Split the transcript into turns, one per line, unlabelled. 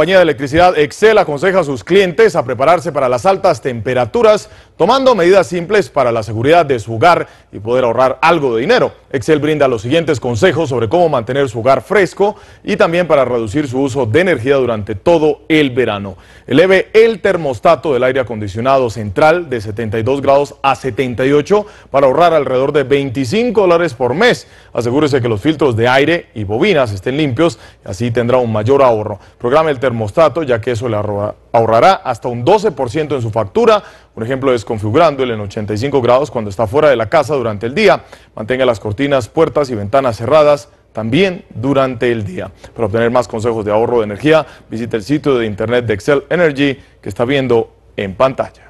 compañía de electricidad Excel aconseja a sus clientes a prepararse para las altas temperaturas, tomando medidas simples para la seguridad de su hogar y poder ahorrar algo de dinero. Excel brinda los siguientes consejos sobre cómo mantener su hogar fresco y también para reducir su uso de energía durante todo el verano. Eleve el termostato del aire acondicionado central de 72 grados a 78 para ahorrar alrededor de 25 dólares por mes. Asegúrese que los filtros de aire y bobinas estén limpios y así tendrá un mayor ahorro. Programa el termostato, ya que eso le ahorrará hasta un 12% en su factura. Por ejemplo, es en 85 grados cuando está fuera de la casa durante el día. Mantenga las cortinas, puertas y ventanas cerradas también durante el día. Para obtener más consejos de ahorro de energía, visite el sitio de internet de Excel Energy que está viendo en pantalla.